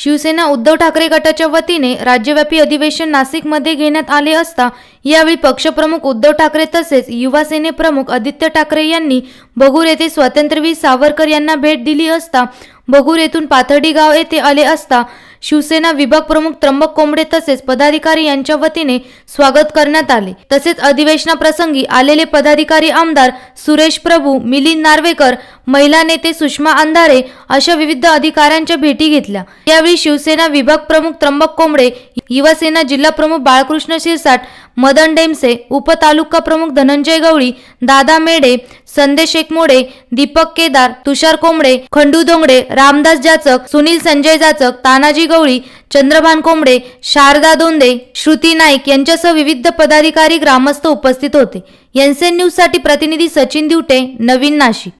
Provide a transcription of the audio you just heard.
शिवसेना उद्धव ठाकरे गटाच्या वतीने राज्यव्यापी अधिवेशन नाशिकमध्ये घेण्यात आले असता यावेळी पक्षप्रमुख उद्धव ठाकरे तसेच युवासेने प्रमुख आदित्य ठाकरे यांनी बगूर येथे स्वातंत्र्यवीर सावरकर यांना भेट दिली असता बगूर येथून पाथर्डी गाव येथे आले असता शिवसेना विभाग प्रमुख त्र्यंबक कोंबडे तसेच पदाधिकारी यांच्या वतीने स्वागत करण्यात आले तसेच अधिवेशनाप्रसंगी आलेले पदाधिकारी आमदार सुरेश प्रभू मिलिंद नार्वेकर महिला नेते सुषमा अंधारे अशा विविध अधिकाऱ्यांच्या भेटी घेतल्या यावेळी शिवसेना विभाग प्रमुख त्र्यंबक कोंबडे युवासेना जिल्हा प्रमुख बाळकृष्ण शिरसाट मदन डेमसे उपतालुका प्रमुख धनंजय गवळी दादा मेडे संदेश एकमोडे दीपक केदार तुषार कोंबडे खंडू दोंगडे रामदास जाचक सुनील संजय जाचक तानाजी गवळी चंद्रभान कोंबडे शारदा दोंदे श्रुती नाईक यांच्यासह विविध पदाधिकारी ग्रामस्थ उपस्थित होते एनसीएन न्यूजसाठी प्रतिनिधी सचिन दिवटे नवीन नाशिक